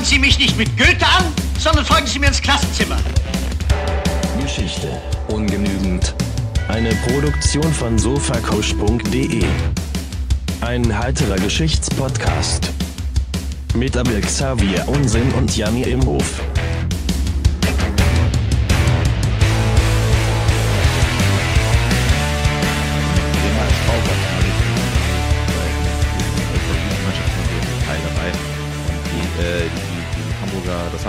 Prangern Sie mich nicht mit Goethe an, sondern folgen Sie mir ins Klassenzimmer. Geschichte ungenügend. Eine Produktion von sofacoach.de. Ein heiterer Geschichtspodcast. Mit Abel Xavier Unsinn und Janni im Hof.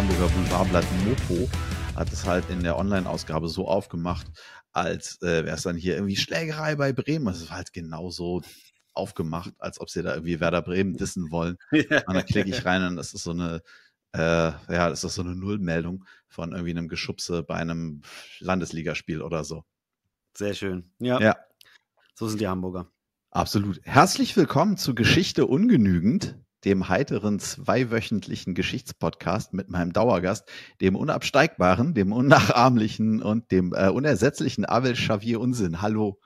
Hamburger Boulevardblatt Mopo hat es halt in der Online-Ausgabe so aufgemacht, als äh, wäre es dann hier irgendwie Schlägerei bei Bremen. Es war halt genauso aufgemacht, als ob sie da irgendwie Werder Bremen dissen wollen. Und dann klicke ich rein und das ist so eine, äh, ja, das ist so eine Nullmeldung von irgendwie einem Geschubse bei einem Landesligaspiel oder so. Sehr schön. Ja. ja. So sind die Hamburger. Absolut. Herzlich willkommen zu Geschichte ungenügend dem heiteren zweiwöchentlichen Geschichtspodcast mit meinem Dauergast, dem unabsteigbaren, dem unnachahmlichen und dem äh, unersetzlichen Abel Xavier Unsinn. Hallo.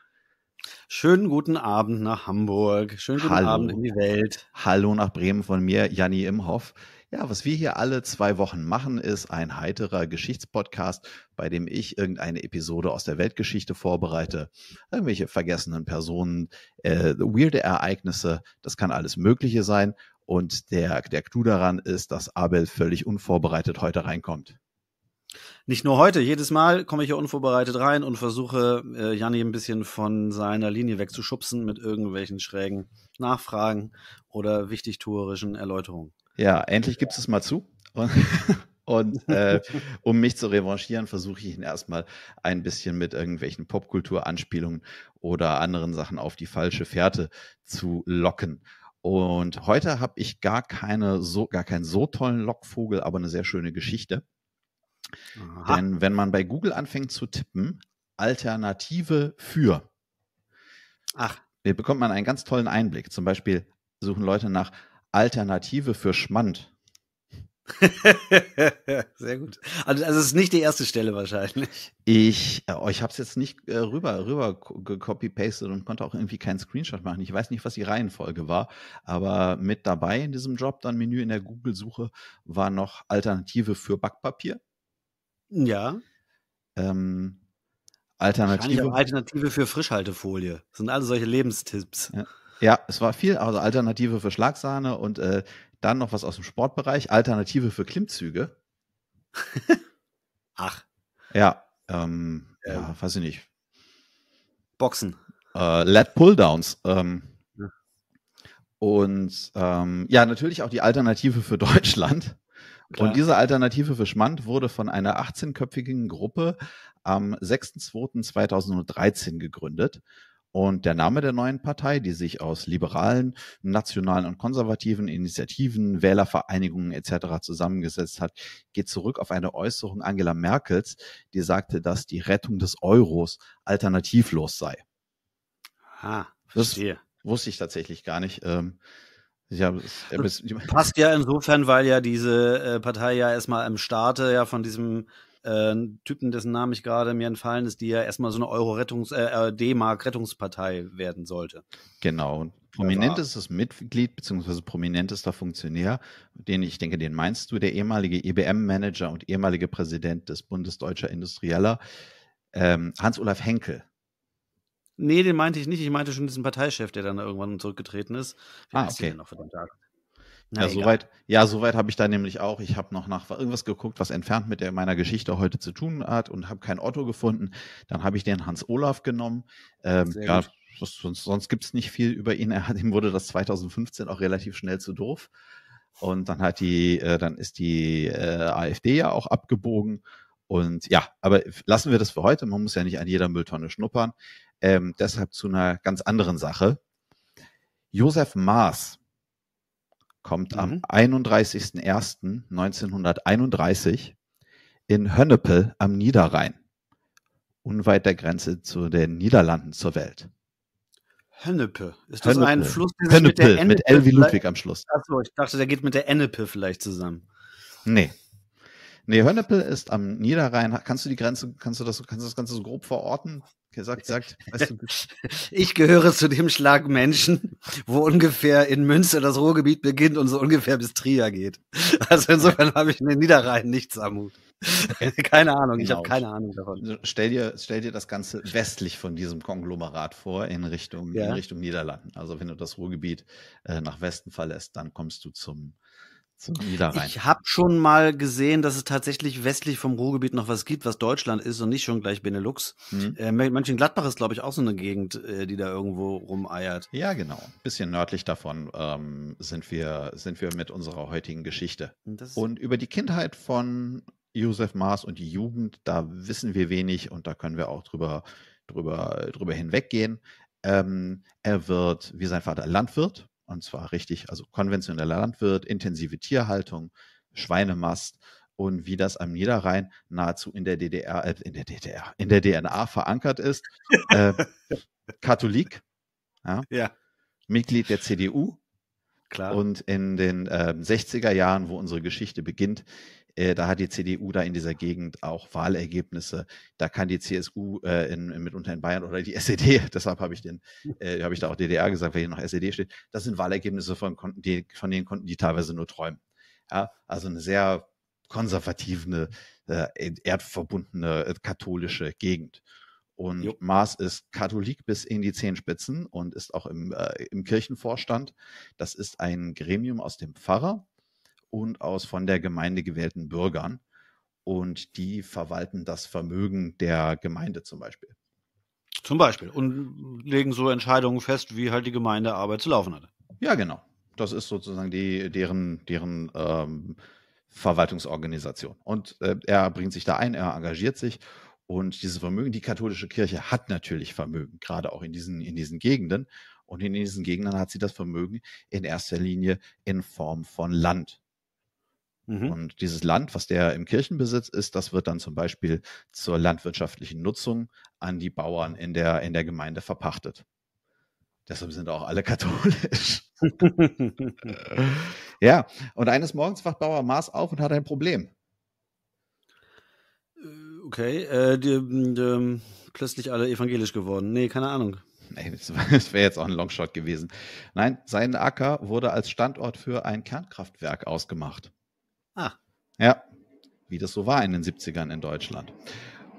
Schönen guten Abend nach Hamburg. Schönen guten Hallo. Abend in die Welt. Hallo nach Bremen von mir, Janni Imhoff. Ja, was wir hier alle zwei Wochen machen, ist ein heiterer Geschichtspodcast, bei dem ich irgendeine Episode aus der Weltgeschichte vorbereite, irgendwelche vergessenen Personen, äh, weirde Ereignisse, das kann alles Mögliche sein. Und der, der Clou daran ist, dass Abel völlig unvorbereitet heute reinkommt. Nicht nur heute, jedes Mal komme ich hier unvorbereitet rein und versuche, äh, Janni ein bisschen von seiner Linie wegzuschubsen mit irgendwelchen schrägen Nachfragen oder wichtigtuerischen Erläuterungen. Ja, endlich gibt es mal zu. Und, und äh, um mich zu revanchieren, versuche ich ihn erstmal ein bisschen mit irgendwelchen Popkultur-Anspielungen oder anderen Sachen auf die falsche Fährte zu locken. Und heute habe ich gar keine so gar keinen so tollen Lockvogel, aber eine sehr schöne Geschichte. Aha. Denn wenn man bei Google anfängt zu tippen, Alternative für, ach, bekommt man einen ganz tollen Einblick. Zum Beispiel suchen Leute nach Alternative für Schmand Sehr gut. Also, also es ist nicht die erste Stelle wahrscheinlich. Ich, oh, ich habe es jetzt nicht äh, rüber, rüber gecopy-pastet und konnte auch irgendwie keinen Screenshot machen. Ich weiß nicht, was die Reihenfolge war, aber mit dabei in diesem Dropdown-Menü in der Google-Suche war noch Alternative für Backpapier. Ja. Ähm, Alternative. Alternative für Frischhaltefolie. Das sind alle also solche Lebenstipps. Ja. Ja, es war viel, also Alternative für Schlagsahne und äh, dann noch was aus dem Sportbereich, Alternative für Klimmzüge. Ach. Ja, ähm, ähm, ja, weiß ich nicht. Boxen. Äh, Lat Pulldowns. Ähm, Und ähm, ja, natürlich auch die Alternative für Deutschland. Klar. Und diese Alternative für Schmand wurde von einer 18-köpfigen Gruppe am 6.2.2013 gegründet. Und der Name der neuen Partei, die sich aus liberalen, nationalen und konservativen Initiativen, Wählervereinigungen etc. zusammengesetzt hat, geht zurück auf eine Äußerung Angela Merkels, die sagte, dass die Rettung des Euros alternativlos sei. Ah, verstehe. Das wusste ich tatsächlich gar nicht. Ja, ähm, äh, passt ja insofern, weil ja diese äh, Partei ja erstmal im Starte ja von diesem äh, Typen, dessen Name ich gerade mir entfallen ist, die ja erstmal so eine euro äh, äh, D-Mark-Rettungspartei werden sollte. Genau. Prominentestes Mitglied bzw. prominentester Funktionär, den ich denke, den meinst du, der ehemalige ibm e manager und ehemalige Präsident des Bundesdeutscher Industrieller, ähm, Hans-Olaf Henkel. Nee, den meinte ich nicht. Ich meinte schon diesen Parteichef, der dann irgendwann zurückgetreten ist. Wie ah, okay. noch für den Tag? Na, ja, egal. soweit, ja, soweit habe ich da nämlich auch. Ich habe noch nach irgendwas geguckt, was entfernt mit der, meiner Geschichte heute zu tun hat und habe kein Otto gefunden. Dann habe ich den Hans Olaf genommen. Ähm, ja, sonst sonst gibt es nicht viel über ihn. Er, ihm wurde das 2015 auch relativ schnell zu doof. Und dann hat die, äh, dann ist die äh, AfD ja auch abgebogen. Und ja, aber lassen wir das für heute. Man muss ja nicht an jeder Mülltonne schnuppern. Ähm, deshalb zu einer ganz anderen Sache. Josef Maas kommt mhm. am 31.01.1931 in Hönnepel am Niederrhein, unweit der Grenze zu den Niederlanden zur Welt. Hönnepel. Ist das Hönnepe. ein Fluss, der Hönnepe, mit der Ennepe mit Ludwig am Schluss. Achso, ich dachte, der geht mit der Ennepe vielleicht zusammen. Nee. Nee, Hönnepel ist am Niederrhein. Kannst du die Grenze, kannst du das, kannst du das Ganze so grob verorten? gesagt, sagt, weißt du, ich gehöre zu dem Schlag Menschen, wo ungefähr in Münster das Ruhrgebiet beginnt und so ungefähr bis Trier geht. Also insofern habe ich in den Niederrhein nichts am Hut. keine Ahnung, ich genau. habe keine Ahnung davon. Stell dir, stell dir das Ganze westlich von diesem Konglomerat vor, in Richtung, ja. in Richtung Niederlanden. Also wenn du das Ruhrgebiet äh, nach Westen verlässt, dann kommst du zum ich habe schon mal gesehen, dass es tatsächlich westlich vom Ruhrgebiet noch was gibt, was Deutschland ist und nicht schon gleich Benelux. Mhm. Äh, Mönchengladbach ist, glaube ich, auch so eine Gegend, äh, die da irgendwo rumeiert. Ja, genau. Ein bisschen nördlich davon ähm, sind, wir, sind wir mit unserer heutigen Geschichte. Und über die Kindheit von Josef Maas und die Jugend, da wissen wir wenig und da können wir auch drüber, drüber, drüber hinweggehen. Ähm, er wird, wie sein Vater, Landwirt und zwar richtig, also konventioneller Landwirt, intensive Tierhaltung, Schweinemast und wie das am Niederrhein nahezu in der DDR, äh, in der DDR, in der DNA verankert ist. Äh, Katholik, ja, ja. Mitglied der CDU, Klar. Und in den äh, 60er Jahren, wo unsere Geschichte beginnt, äh, da hat die CDU da in dieser Gegend auch Wahlergebnisse. Da kann die CSU äh, in, in, mitunter in Bayern oder die SED, deshalb habe ich den, äh, habe ich da auch DDR gesagt, weil hier noch SED steht. Das sind Wahlergebnisse von, Konten, die, von denen konnten die teilweise nur träumen. Ja, also eine sehr konservative, äh, erdverbundene, äh, katholische Gegend. Und jo. Maas ist Katholik bis in die Zehenspitzen und ist auch im, äh, im Kirchenvorstand. Das ist ein Gremium aus dem Pfarrer, und aus von der Gemeinde gewählten Bürgern. Und die verwalten das Vermögen der Gemeinde zum Beispiel. Zum Beispiel. Und legen so Entscheidungen fest, wie halt die Gemeindearbeit zu laufen hat. Ja, genau. Das ist sozusagen die, deren, deren ähm, Verwaltungsorganisation. Und äh, er bringt sich da ein, er engagiert sich. Und dieses Vermögen, die katholische Kirche hat natürlich Vermögen, gerade auch in diesen, in diesen Gegenden. Und in diesen Gegenden hat sie das Vermögen in erster Linie in Form von Land. Mhm. Und dieses Land, was der im Kirchenbesitz ist, das wird dann zum Beispiel zur landwirtschaftlichen Nutzung an die Bauern in der, in der Gemeinde verpachtet. Deshalb sind auch alle katholisch. Äh, ja, und eines Morgens wacht Bauer Maas auf und hat ein Problem. Äh, okay, äh, die, die, ähm, plötzlich alle evangelisch geworden. Nee, keine Ahnung. Nee, das wäre jetzt auch ein Longshot gewesen. Nein, sein Acker wurde als Standort für ein Kernkraftwerk ausgemacht. Ja, wie das so war in den 70ern in Deutschland.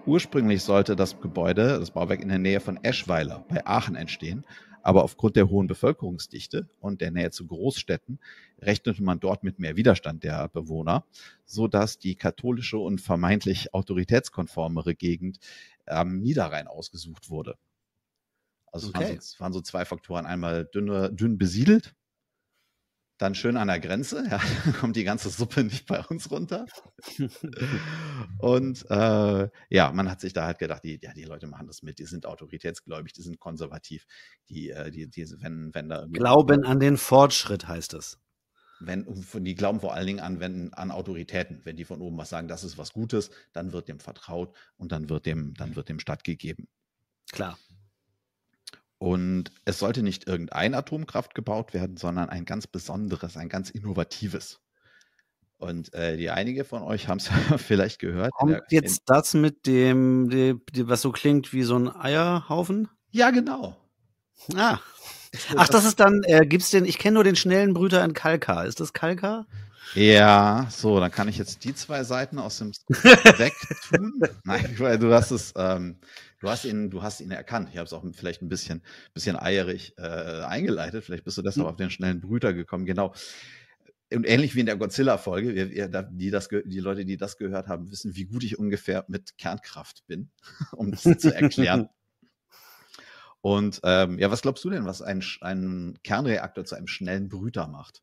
Ursprünglich sollte das Gebäude, das Bauwerk in der Nähe von Eschweiler bei Aachen entstehen, aber aufgrund der hohen Bevölkerungsdichte und der Nähe zu Großstädten rechnete man dort mit mehr Widerstand der Bewohner, so dass die katholische und vermeintlich autoritätskonformere Gegend am ähm, Niederrhein ausgesucht wurde. Also okay. es waren, so, es waren so zwei Faktoren. Einmal dünne, dünn besiedelt dann schön an der Grenze, ja, dann kommt die ganze Suppe nicht bei uns runter. und äh, ja, man hat sich da halt gedacht, die, ja, die Leute machen das mit, die sind autoritätsgläubig, die sind konservativ, die, äh, die, die wenn, wenn da Glauben an den Fortschritt heißt es. Wenn, die glauben vor allen Dingen an, wenn, an Autoritäten. Wenn die von oben was sagen, das ist was Gutes, dann wird dem vertraut und dann wird dem, dann wird dem stattgegeben. Klar. Und es sollte nicht irgendein Atomkraft gebaut werden, sondern ein ganz besonderes, ein ganz innovatives. Und äh, die einige von euch haben es vielleicht gehört. Kommt jetzt das mit dem, die, die, was so klingt wie so ein Eierhaufen? Ja, genau. Ah. Ach, das ist dann, äh, gibt's den, ich kenne nur den schnellen Brüter in Kalka. Ist das Kalka? Ja, so, dann kann ich jetzt die zwei Seiten aus dem weg tun. Nein, weil du hast es, ähm, du hast ihn, du hast ihn erkannt. Ich habe es auch vielleicht ein bisschen, bisschen eierig äh, eingeleitet. Vielleicht bist du deshalb mhm. auf den schnellen Brüter gekommen. Genau. Und ähnlich wie in der Godzilla-Folge, die, die Leute, die das gehört haben, wissen, wie gut ich ungefähr mit Kernkraft bin, um das zu erklären. Und ähm, ja, was glaubst du denn, was einen, Kernreaktor zu einem schnellen Brüter macht?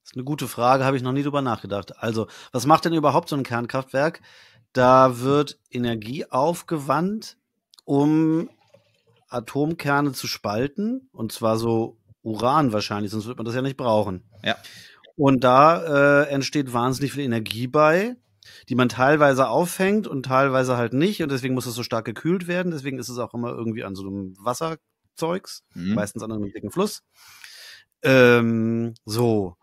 Das ist eine gute Frage, habe ich noch nie drüber nachgedacht. Also, was macht denn überhaupt so ein Kernkraftwerk? Da wird Energie aufgewandt, um Atomkerne zu spalten, und zwar so Uran wahrscheinlich, sonst würde man das ja nicht brauchen. Ja. Und da äh, entsteht wahnsinnig viel Energie bei die man teilweise auffängt und teilweise halt nicht. Und deswegen muss es so stark gekühlt werden. Deswegen ist es auch immer irgendwie an so einem Wasserzeugs, mhm. meistens an einem dicken Fluss. Ähm, so.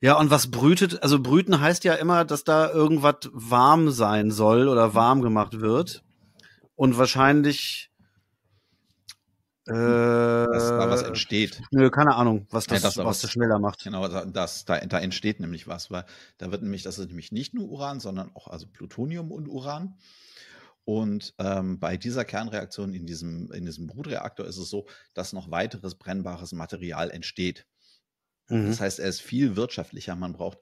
Ja, und was brütet, also brüten heißt ja immer, dass da irgendwas warm sein soll oder warm gemacht wird. Und wahrscheinlich dass da was äh, entsteht. Nö, keine Ahnung, was das, ja, das was, was das schneller macht. Genau, das, da, da entsteht nämlich was, weil da wird nämlich, das ist nämlich nicht nur Uran, sondern auch also Plutonium und Uran. Und ähm, bei dieser Kernreaktion in diesem, in diesem Brutreaktor ist es so, dass noch weiteres brennbares Material entsteht. Mhm. Das heißt, er ist viel wirtschaftlicher, man braucht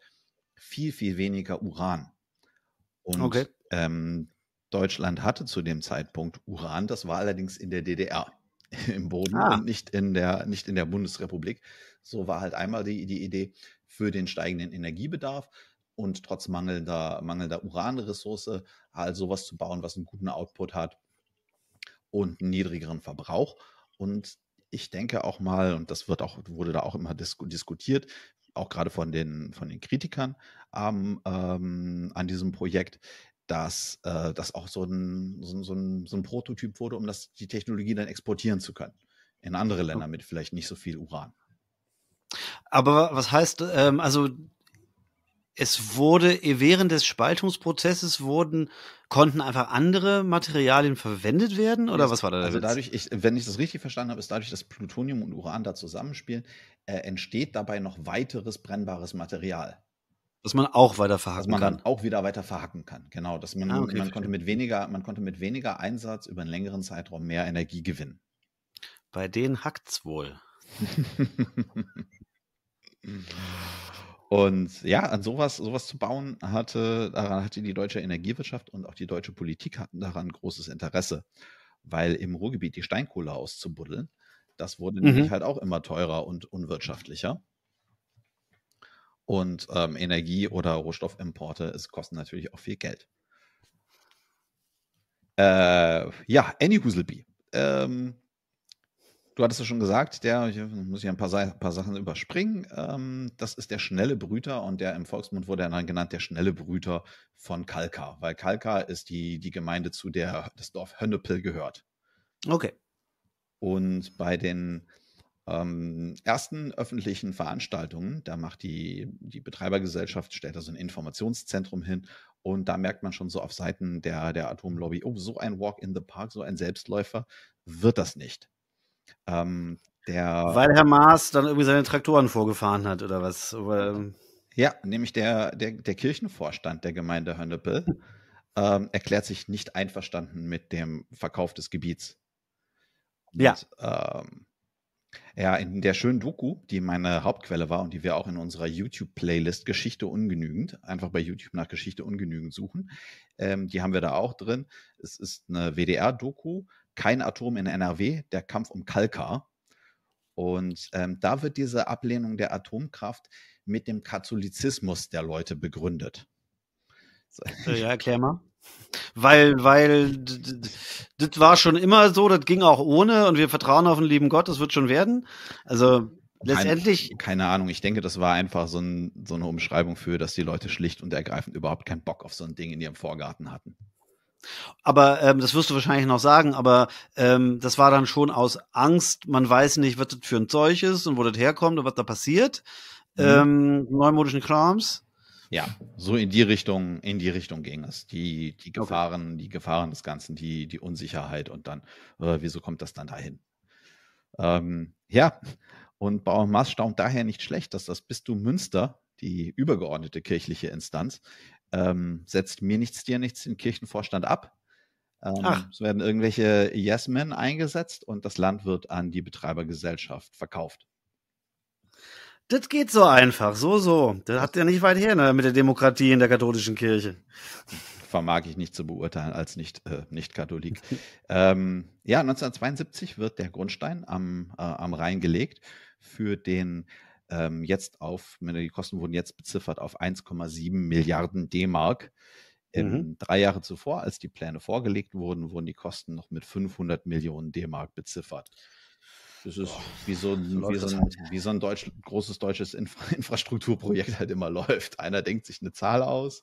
viel, viel weniger Uran. Und okay. ähm, Deutschland hatte zu dem Zeitpunkt Uran, das war allerdings in der DDR im Boden ah. und nicht in, der, nicht in der Bundesrepublik. So war halt einmal die, die Idee für den steigenden Energiebedarf und trotz mangelnder, mangelnder Uranressource halt sowas zu bauen, was einen guten Output hat und einen niedrigeren Verbrauch. Und ich denke auch mal, und das wird auch, wurde da auch immer disku diskutiert, auch gerade von den, von den Kritikern ähm, ähm, an diesem Projekt, dass äh, das auch so ein, so, so, ein, so ein Prototyp wurde, um das, die Technologie dann exportieren zu können. In andere oh. Länder mit vielleicht nicht so viel Uran. Aber was heißt, ähm, also es wurde e, während des Spaltungsprozesses wurden konnten einfach andere Materialien verwendet werden oder was war da? Also dadurch, ich, wenn ich das richtig verstanden habe, ist dadurch, dass Plutonium und Uran da zusammenspielen, äh, entsteht dabei noch weiteres brennbares Material. Dass man auch weiter verhacken kann. Dass man kann. dann auch wieder weiter verhacken kann. Genau, dass man, ah, okay, man, konnte mit weniger, man konnte mit weniger Einsatz über einen längeren Zeitraum mehr Energie gewinnen. Bei denen hackt's wohl. und ja, an sowas, sowas zu bauen, hatte, daran hatte die deutsche Energiewirtschaft und auch die deutsche Politik hatten daran großes Interesse, weil im Ruhrgebiet die Steinkohle auszubuddeln, das wurde mhm. nämlich halt auch immer teurer und unwirtschaftlicher. Und ähm, Energie- oder Rohstoffimporte es kosten natürlich auch viel Geld. Äh, ja, Andy Huselby. Ähm, du hattest es schon gesagt, der, ich muss hier ein paar, paar Sachen überspringen. Ähm, das ist der schnelle Brüter und der im Volksmund wurde er dann genannt, der schnelle Brüter von Kalkar, weil Kalkar ist die, die Gemeinde, zu der das Dorf Hönnepil gehört. Okay. Und bei den ähm, ersten öffentlichen Veranstaltungen, da macht die, die Betreibergesellschaft, stellt da so ein Informationszentrum hin und da merkt man schon so auf Seiten der, der Atomlobby, oh, so ein Walk in the Park, so ein Selbstläufer wird das nicht. Ähm, der, Weil Herr Maas dann irgendwie seine Traktoren vorgefahren hat oder was? Oder? Ähm. Ja, nämlich der, der, der Kirchenvorstand der Gemeinde Hönnepe ähm, erklärt sich nicht einverstanden mit dem Verkauf des Gebiets. Und, ja. Ähm, ja, in der schönen Doku, die meine Hauptquelle war und die wir auch in unserer YouTube-Playlist Geschichte ungenügend, einfach bei YouTube nach Geschichte ungenügend suchen, ähm, die haben wir da auch drin. Es ist eine WDR-Doku, kein Atom in NRW, der Kampf um Kalkar. Und ähm, da wird diese Ablehnung der Atomkraft mit dem Katholizismus der Leute begründet. So. Ja, erklär mal. Weil, weil, das war schon immer so, das ging auch ohne und wir vertrauen auf den lieben Gott, das wird schon werden. Also, letztendlich. Keine, keine, Ahnung, ich denke, das war einfach so, ein, so, eine Umschreibung für, dass die Leute schlicht und ergreifend überhaupt keinen Bock auf so ein Ding in ihrem Vorgarten hatten. Aber ähm, das wirst du wahrscheinlich noch sagen, aber ähm, das war dann schon aus Angst, man weiß nicht, was das für ein Zeug ist und wo das herkommt und was da passiert. Mhm. Ähm, neumodischen Krams. Ja, so in die Richtung, in die Richtung ging es. Die, die Gefahren, okay. die Gefahren des Ganzen, die, die Unsicherheit und dann, äh, wieso kommt das dann dahin? Ähm, ja, und Bauer Maas staunt daher nicht schlecht, dass das Bistum Münster, die übergeordnete kirchliche Instanz, ähm, setzt mir nichts, dir nichts den Kirchenvorstand ab. Ähm, es werden irgendwelche Yes-Men eingesetzt und das Land wird an die Betreibergesellschaft verkauft. Das geht so einfach, so, so. Das hat ja nicht weit her ne, mit der Demokratie in der katholischen Kirche. Vermag ich nicht zu beurteilen als nicht, äh, nicht Katholik. ähm, ja, 1972 wird der Grundstein am, äh, am Rhein gelegt für den ähm, jetzt auf, die Kosten wurden jetzt beziffert auf 1,7 Milliarden D-Mark. Mhm. Drei Jahre zuvor, als die Pläne vorgelegt wurden, wurden die Kosten noch mit 500 Millionen D-Mark beziffert. Das ist Boah, wie so ein, halt. wie so ein, wie so ein Deutsch, großes deutsches Infra Infrastrukturprojekt halt immer läuft. Einer denkt sich eine Zahl aus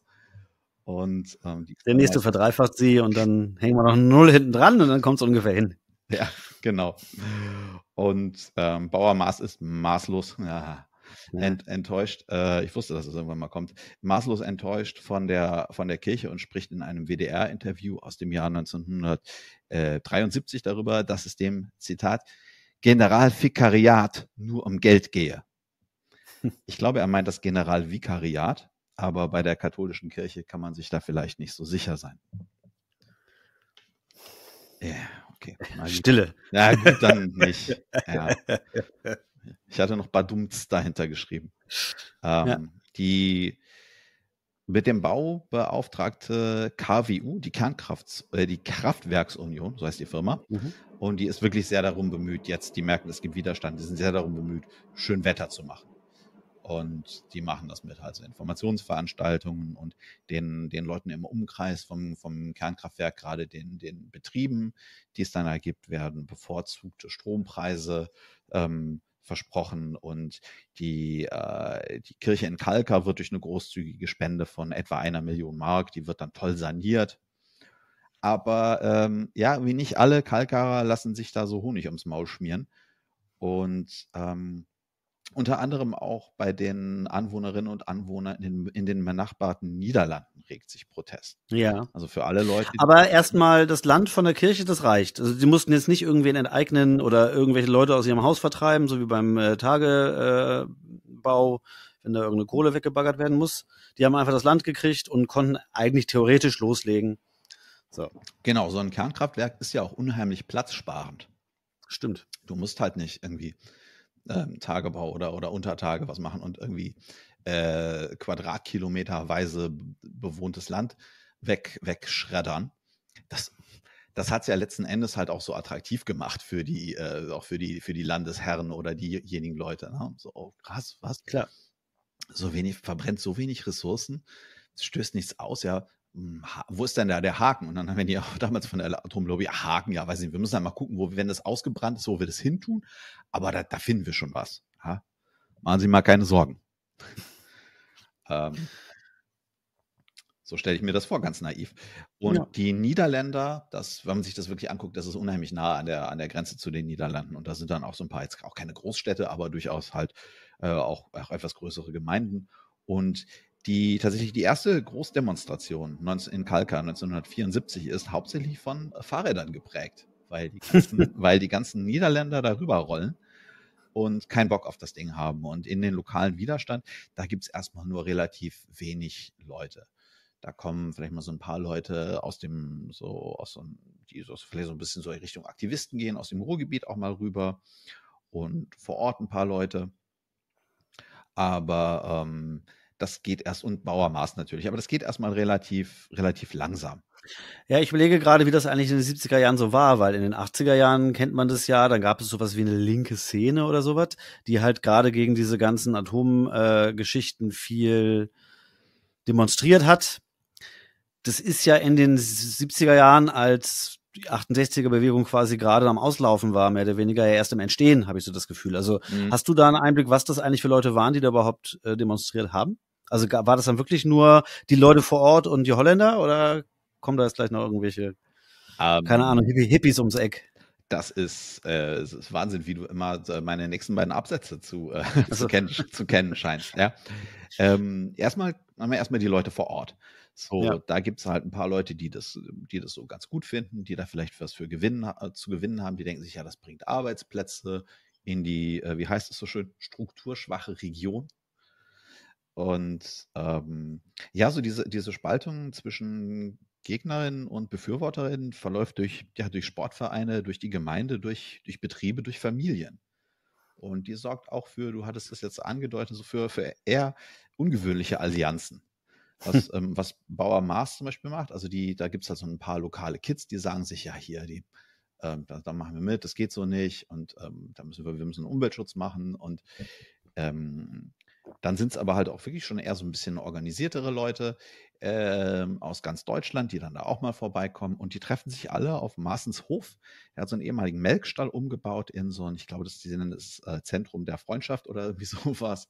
und ähm, der nächste verdreifacht sie und dann hängen wir noch eine Null hinten dran und dann kommt es ungefähr hin. Ja, genau. Und ähm, Bauermaß ist maßlos ja, ent, enttäuscht. Äh, ich wusste, dass es das irgendwann mal kommt. Maßlos enttäuscht von der von der Kirche und spricht in einem WDR-Interview aus dem Jahr 1973 darüber, dass es dem Zitat Generalvikariat nur um Geld gehe. Ich glaube, er meint das Generalvikariat, aber bei der katholischen Kirche kann man sich da vielleicht nicht so sicher sein. Ja, yeah, okay. Stille. Na gut, dann nicht. Ja. Ich hatte noch Badumts dahinter geschrieben. Ähm, ja. Die mit dem Bau beauftragte KWU, die Kernkraft, äh, die Kraftwerksunion, so heißt die Firma. Mhm. Und die ist wirklich sehr darum bemüht, jetzt, die merken, es gibt Widerstand, die sind sehr darum bemüht, schön Wetter zu machen. Und die machen das mit also Informationsveranstaltungen und den, den Leuten im Umkreis vom, vom Kernkraftwerk, gerade den, den Betrieben, die es dann ergibt, werden bevorzugte Strompreise ähm, versprochen und die, äh, die Kirche in Kalkar wird durch eine großzügige Spende von etwa einer Million Mark, die wird dann toll saniert. Aber ähm, ja, wie nicht alle Kalkarer lassen sich da so Honig ums Maul schmieren. Und ähm, unter anderem auch bei den Anwohnerinnen und Anwohnern in den, in den benachbarten Niederlanden regt sich Protest. Ja. Also für alle Leute. Aber erstmal das Land von der Kirche, das reicht. Also die mussten jetzt nicht irgendwen enteignen oder irgendwelche Leute aus ihrem Haus vertreiben, so wie beim äh, Tagebau, wenn da irgendeine Kohle weggebaggert werden muss. Die haben einfach das Land gekriegt und konnten eigentlich theoretisch loslegen. So. Genau, so ein Kernkraftwerk ist ja auch unheimlich platzsparend. Stimmt. Du musst halt nicht irgendwie ähm, Tagebau oder, oder Untertage was machen und irgendwie äh, Quadratkilometerweise bewohntes Land weg, wegschreddern. Das, das hat es ja letzten Endes halt auch so attraktiv gemacht für die, äh, auch für die, für die Landesherren oder diejenigen Leute. Ne? So oh, krass, was? Klar. So wenig, verbrennt so wenig Ressourcen, stößt nichts aus, ja. Hm, wo ist denn da der Haken? Und dann haben wir die auch damals von der Atomlobby, ah, Haken, ja, weiß nicht, wir müssen einmal halt gucken, wo, wenn das ausgebrannt ist, wo wir das hintun. Aber da, da finden wir schon was. Ja? Machen Sie mal keine Sorgen. ähm, so stelle ich mir das vor, ganz naiv. Und ja. die Niederländer, das, wenn man sich das wirklich anguckt, das ist unheimlich nah an der, an der Grenze zu den Niederlanden. Und da sind dann auch so ein paar, jetzt auch keine Großstädte, aber durchaus halt äh, auch, auch etwas größere Gemeinden. Und die tatsächlich die erste Großdemonstration in Kalkar 1974 ist hauptsächlich von Fahrrädern geprägt, weil die ganzen, weil die ganzen Niederländer darüber rollen und keinen Bock auf das Ding haben. Und in den lokalen Widerstand, da gibt es erstmal nur relativ wenig Leute. Da kommen vielleicht mal so ein paar Leute aus dem, so, aus so, die so, vielleicht so ein bisschen so in Richtung Aktivisten gehen, aus dem Ruhrgebiet auch mal rüber und vor Ort ein paar Leute. Aber ähm, das geht erst und Bauermaß natürlich, aber das geht erstmal relativ, relativ langsam. Ja, ich überlege gerade, wie das eigentlich in den 70er Jahren so war, weil in den 80er Jahren kennt man das ja, dann gab es sowas wie eine linke Szene oder sowas, die halt gerade gegen diese ganzen Atomgeschichten äh, viel demonstriert hat. Das ist ja in den 70er Jahren als die 68er-Bewegung quasi gerade am Auslaufen war, mehr oder weniger ja erst im Entstehen, habe ich so das Gefühl. Also mhm. hast du da einen Einblick, was das eigentlich für Leute waren, die da überhaupt äh, demonstriert haben? Also war das dann wirklich nur die Leute vor Ort und die Holländer oder kommen da jetzt gleich noch irgendwelche, um, ähm, keine Ahnung, Hippies ums Eck? Das ist, äh, das ist Wahnsinn, wie du immer äh, meine nächsten beiden Absätze zu, äh, also. zu, kennen, zu kennen scheinst. Ja. Ähm, erstmal haben wir erstmal die Leute vor Ort. So, ja. da gibt es halt ein paar Leute, die das, die das so ganz gut finden, die da vielleicht was für gewinnen, äh, zu gewinnen haben. Die denken sich, ja, das bringt Arbeitsplätze in die, äh, wie heißt es so schön, strukturschwache Region. Und ähm, ja, so diese, diese Spaltung zwischen Gegnerinnen und Befürworterinnen verläuft durch, ja, durch Sportvereine, durch die Gemeinde, durch, durch Betriebe, durch Familien. Und die sorgt auch für, du hattest es jetzt angedeutet, so für, für eher ungewöhnliche Allianzen was, ähm, was Bauer Mars zum Beispiel macht. Also die, da gibt es halt so ein paar lokale Kids, die sagen sich, ja, hier, die, ähm, da, da, machen wir mit, das geht so nicht und ähm, da müssen wir, wir müssen Umweltschutz machen und ähm, dann sind es aber halt auch wirklich schon eher so ein bisschen organisiertere Leute äh, aus ganz Deutschland, die dann da auch mal vorbeikommen und die treffen sich alle auf Marsens Hof. Er hat so einen ehemaligen Melkstall umgebaut in so ein, ich glaube, das, ist das äh, Zentrum der Freundschaft oder irgendwie sowas.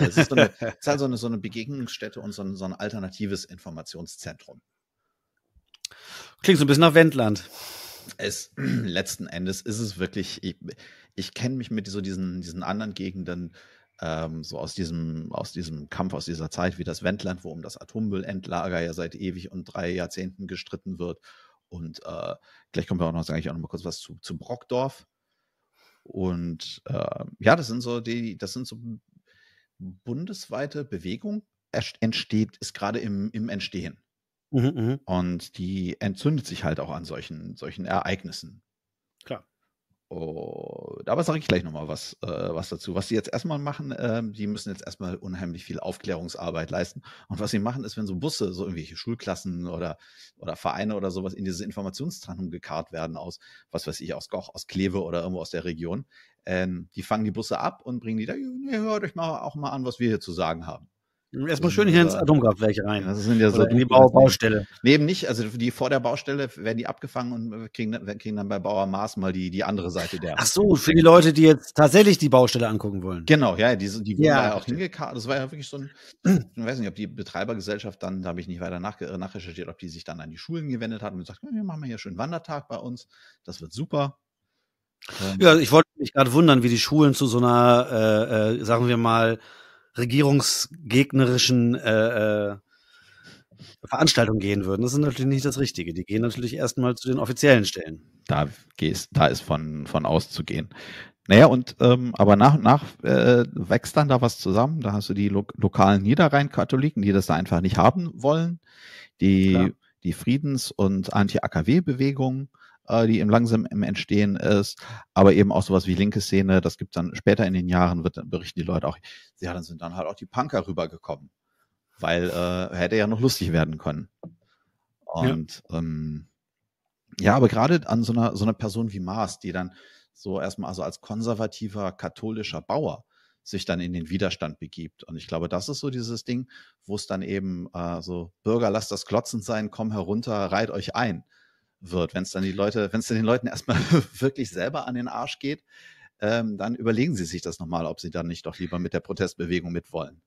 Äh, es ist, so eine, ist halt so eine, so eine Begegnungsstätte und so ein, so ein alternatives Informationszentrum. Klingt so ein bisschen nach Wendland. Es, letzten Endes ist es wirklich, ich, ich kenne mich mit so diesen, diesen anderen Gegenden ähm, so aus diesem, aus diesem Kampf, aus dieser Zeit wie das Wendland, wo um das Atommüllendlager ja seit ewig und drei Jahrzehnten gestritten wird. Und äh, gleich kommen wir auch noch, sage ich auch noch mal kurz was zu, zu Brockdorf. Und äh, ja, das sind so die, das sind so bundesweite Bewegung entsteht, ist gerade im, im Entstehen. Mhm, mhm, und die entzündet sich halt auch an solchen, solchen Ereignissen. Und, aber sage ich gleich nochmal was, äh, was dazu. Was sie jetzt erstmal machen, äh, die müssen jetzt erstmal unheimlich viel Aufklärungsarbeit leisten. Und was sie machen, ist, wenn so Busse, so irgendwelche Schulklassen oder, oder Vereine oder sowas in diese Informationszentrum gekarrt werden aus, was weiß ich, aus Goch, aus Kleve oder irgendwo aus der Region, ähm, die fangen die Busse ab und bringen die da, hört euch mal auch mal an, was wir hier zu sagen haben. Hm, Erstmal schön hier ins äh, Atomkraftwerk rein. Das sind ja so in die Bau Baustelle. Neben nicht, also die vor der Baustelle werden die abgefangen und äh, kriegen, kriegen dann bei Bauer Maß mal die, die andere Seite der. Ach so, für die Leute, die jetzt tatsächlich die Baustelle angucken wollen. Genau, ja, die, die wurden ja, ja auch hingekarrt. Das war ja wirklich so ein, ich weiß nicht, ob die Betreibergesellschaft dann, da habe ich nicht weiter nach, nachrecherchiert, ob die sich dann an die Schulen gewendet hat und gesagt, wir machen mal hier schön Wandertag bei uns, das wird super. Ähm, ja, ich wollte mich gerade wundern, wie die Schulen zu so einer, äh, äh, sagen wir mal, regierungsgegnerischen äh, äh, Veranstaltungen gehen würden. Das ist natürlich nicht das Richtige. Die gehen natürlich erstmal zu den offiziellen Stellen. Da, gehst, da ist von, von auszugehen. Naja, und ähm, aber nach und nach äh, wächst dann da was zusammen. Da hast du die lo lokalen Niederrhein-Katholiken, die das da einfach nicht haben wollen. Die, die Friedens- und anti akw bewegungen äh, die im langsamen Entstehen ist, aber eben auch sowas wie linke Szene, das gibt dann später in den Jahren, wird, berichten die Leute auch, ja, dann sind dann halt auch die Punker rübergekommen, weil äh, hätte ja noch lustig werden können. Und ja, ähm, ja aber gerade an so einer, so einer Person wie Mars, die dann so erstmal also als konservativer katholischer Bauer sich dann in den Widerstand begibt. Und ich glaube, das ist so dieses Ding, wo es dann eben äh, so, Bürger, lasst das klotzend sein, komm herunter, reiht euch ein wird, wenn es dann die Leute, wenn es den Leuten erstmal wirklich selber an den Arsch geht, ähm, dann überlegen sie sich das nochmal, ob sie dann nicht doch lieber mit der Protestbewegung mitwollen.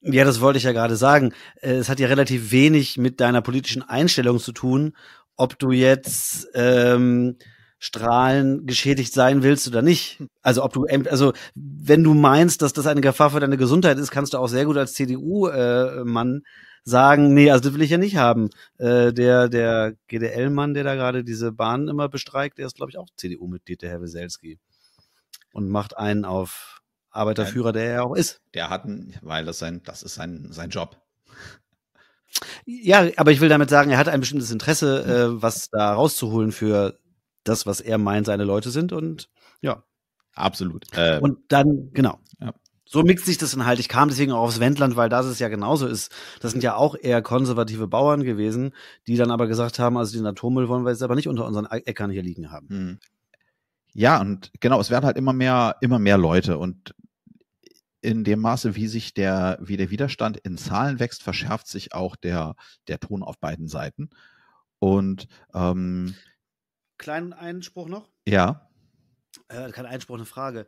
Ja, das wollte ich ja gerade sagen. Äh, es hat ja relativ wenig mit deiner politischen Einstellung zu tun, ob du jetzt ähm, Strahlen geschädigt sein willst oder nicht. Hm. Also ob du, also wenn du meinst, dass das eine Gefahr für deine Gesundheit ist, kannst du auch sehr gut als CDU-Mann äh, sagen, nee, also das will ich ja nicht haben. Äh, der der GDL-Mann, der da gerade diese Bahn immer bestreikt, der ist, glaube ich, auch CDU-Mitglied, der Herr Weselski. Und macht einen auf Arbeiterführer, der er auch ist. Der hat einen, weil das sein, das ist sein, sein Job. Ja, aber ich will damit sagen, er hat ein bestimmtes Interesse, äh, was da rauszuholen für das, was er meint, seine Leute sind und ja. Absolut. Ähm, und dann, genau. Ja so mixt sich das dann halt. Ich kam deswegen auch aufs Wendland, weil das es ja genauso ist. Das sind ja auch eher konservative Bauern gewesen, die dann aber gesagt haben, also den Atommüll wollen wir jetzt aber nicht unter unseren e- Äckern hier liegen haben. Hm. Ja, und genau, es werden halt immer mehr, immer mehr Leute und in dem Maße, wie sich der, wie der Widerstand in Zahlen wächst, verschärft sich auch der, der Ton auf beiden Seiten. Und ähm, kleinen Einspruch noch? Ja. Äh, kein Einspruch, eine Frage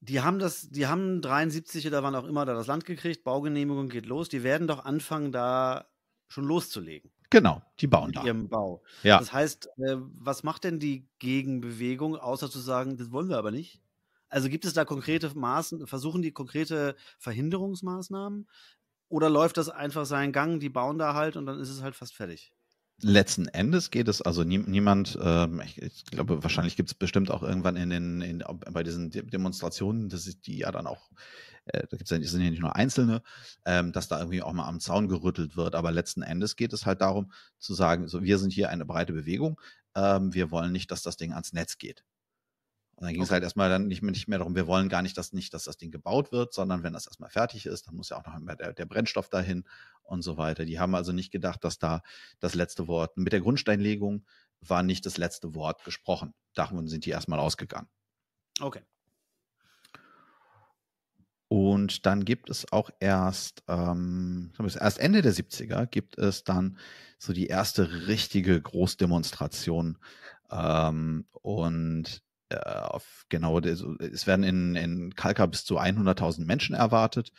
die haben das, die haben 73 oder wann auch immer da das Land gekriegt, Baugenehmigung geht los, die werden doch anfangen, da schon loszulegen. Genau, die bauen da. Ihrem Bau. Ja. Das heißt, äh, was macht denn die Gegenbewegung, außer zu sagen, das wollen wir aber nicht? Also gibt es da konkrete Maßen, versuchen die konkrete Verhinderungsmaßnahmen? Oder läuft das einfach seinen Gang, die bauen da halt und dann ist es halt fast fertig? Letzten Endes geht es also nie, niemand, ähm, ich, ich, glaube, wahrscheinlich gibt es bestimmt auch irgendwann in den, in, bei diesen De Demonstrationen, das ist die ja dann auch, äh, da gibt's ja, sind ja nicht nur einzelne, ähm, dass da irgendwie auch mal am Zaun gerüttelt wird. Aber letzten Endes geht es halt darum zu sagen, so wir sind hier eine breite Bewegung, ähm, wir wollen nicht, dass das Ding ans Netz geht. Und dann ging es halt erstmal dann nicht mehr, nicht mehr darum, wir wollen gar nicht, dass nicht, dass das Ding gebaut wird, sondern wenn das erstmal fertig ist, dann muss ja auch noch der, der Brennstoff dahin und so weiter. Die haben also nicht gedacht, dass da das letzte Wort mit der Grundsteinlegung war nicht das letzte Wort gesprochen. Davon sind die erstmal ausgegangen. Okay. Und dann gibt es auch erst, ähm, erst Ende der 70er gibt es dann so die erste richtige Großdemonstration. Ähm, und äh, auf genau, also, es werden in, in Kalka bis zu 100.000 Menschen erwartet.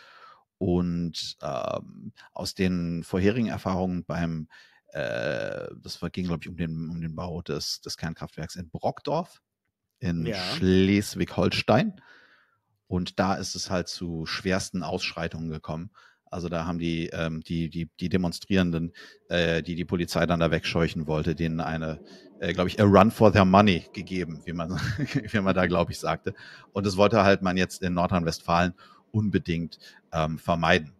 Und ähm, aus den vorherigen Erfahrungen beim, äh, das ging, glaube ich, um den, um den Bau des, des Kernkraftwerks in Brockdorf in ja. Schleswig-Holstein. Und da ist es halt zu schwersten Ausschreitungen gekommen. Also da haben die, ähm, die, die, die Demonstrierenden, äh, die die Polizei dann da wegscheuchen wollte, denen eine, äh, glaube ich, a run for their money gegeben, wie man, wie man da, glaube ich, sagte. Und das wollte halt man jetzt in Nordrhein-Westfalen unbedingt ähm, vermeiden.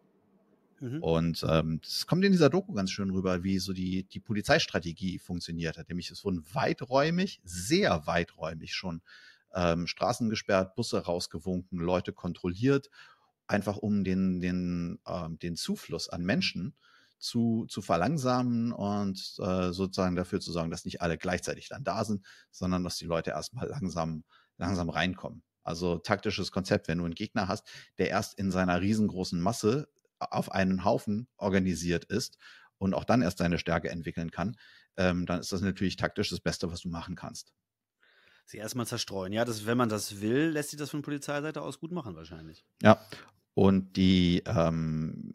Mhm. Und ähm, das kommt in dieser Doku ganz schön rüber, wie so die, die Polizeistrategie funktioniert hat. Nämlich es wurden weiträumig, sehr weiträumig schon ähm, Straßen gesperrt, Busse rausgewunken, Leute kontrolliert einfach um den, den, äh, den Zufluss an Menschen zu, zu verlangsamen und äh, sozusagen dafür zu sorgen, dass nicht alle gleichzeitig dann da sind, sondern dass die Leute erstmal langsam, langsam reinkommen. Also taktisches Konzept, wenn du einen Gegner hast, der erst in seiner riesengroßen Masse auf einen Haufen organisiert ist und auch dann erst seine Stärke entwickeln kann, ähm, dann ist das natürlich taktisch das Beste, was du machen kannst. Sie erstmal zerstreuen. Ja, das, wenn man das will, lässt sich das von Polizeiseite aus gut machen, wahrscheinlich. Ja, und die, ähm,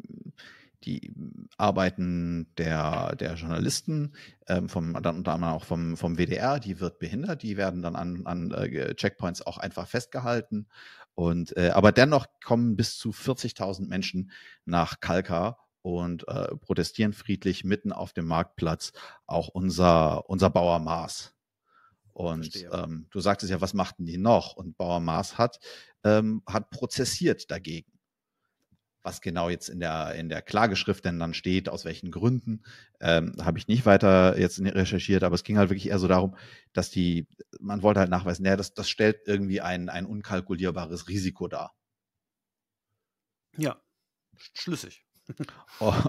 die Arbeiten der, der Journalisten, ähm, vom, dann, unter anderem auch vom, vom WDR, die wird behindert, die werden dann an, an äh, Checkpoints auch einfach festgehalten. Und, äh, aber dennoch kommen bis zu 40.000 Menschen nach Kalka und äh, protestieren friedlich mitten auf dem Marktplatz, auch unser, unser Bauer Maas. Und ähm, du sagtest ja, was machten die noch? Und Bauer Maas hat, ähm, hat prozessiert dagegen. Was genau jetzt in der, in der Klageschrift denn dann steht, aus welchen Gründen, ähm, habe ich nicht weiter jetzt recherchiert, aber es ging halt wirklich eher so darum, dass die, man wollte halt nachweisen, naja, das, das stellt irgendwie ein, ein unkalkulierbares Risiko dar. Ja, schlüssig.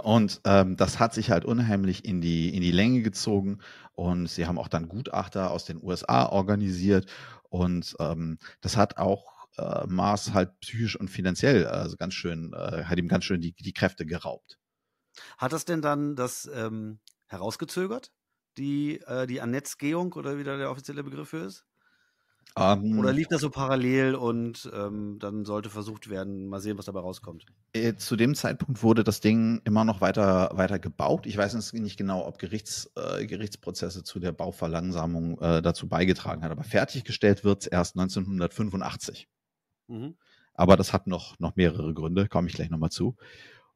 und ähm, das hat sich halt unheimlich in die, in die Länge gezogen und sie haben auch dann Gutachter aus den USA organisiert und ähm, das hat auch äh, Mars halt psychisch und finanziell also ganz schön, äh, hat ihm ganz schön die, die Kräfte geraubt. Hat das denn dann das ähm, herausgezögert, die, äh, die Annetzgehung oder wie da der offizielle Begriff für ist? Um, ähm, Oder lief das so parallel und ähm, dann sollte versucht werden, mal sehen, was dabei rauskommt? Äh, zu dem Zeitpunkt wurde das Ding immer noch weiter, weiter gebaut. Ich weiß nicht genau, ob Gerichts, äh, Gerichtsprozesse zu der Bauverlangsamung äh, dazu beigetragen hat, aber fertiggestellt wird es erst 1985. Mhm. Aber das hat noch, noch mehrere Gründe, komme ich gleich nochmal zu.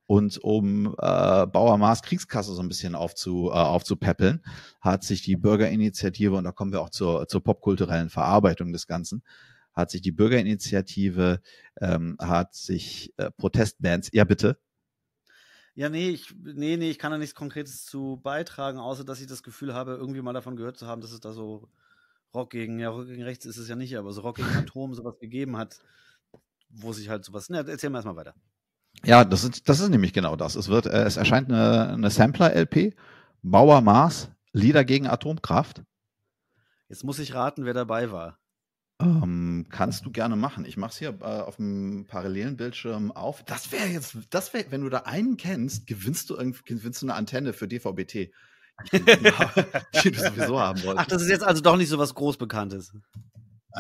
Und um äh, Bauer Maas Kriegskasse so ein bisschen aufzu, äh, aufzupäppeln, hat sich die Bürgerinitiative, und da kommen wir auch zur, zur popkulturellen Verarbeitung des Ganzen, hat sich die Bürgerinitiative, ähm, hat sich äh, Protestbands, ja bitte. Ja, nee, ich, nee, nee, ich kann da nichts Konkretes zu beitragen, außer dass ich das Gefühl habe, irgendwie mal davon gehört zu haben, dass es da so Rock gegen, ja, Rock gegen rechts ist es ja nicht, aber so Rock gegen Atom sowas gegeben hat wo sich halt sowas. Ne, erzähl mal erstmal weiter. Ja, das ist, das ist nämlich genau das. Es, wird, äh, es erscheint eine, eine Sampler-LP, Bauer Mars, Lieder gegen Atomkraft. Jetzt muss ich raten, wer dabei war. Ähm, kannst du gerne machen. Ich mache es hier äh, auf dem parallelen Bildschirm auf. Das wäre jetzt, das wäre, wenn du da einen kennst, gewinnst du, gewinnst du eine Antenne für DVB-T. die du sowieso haben wolltest. Ach, das ist jetzt also doch nicht so was Großbekanntes.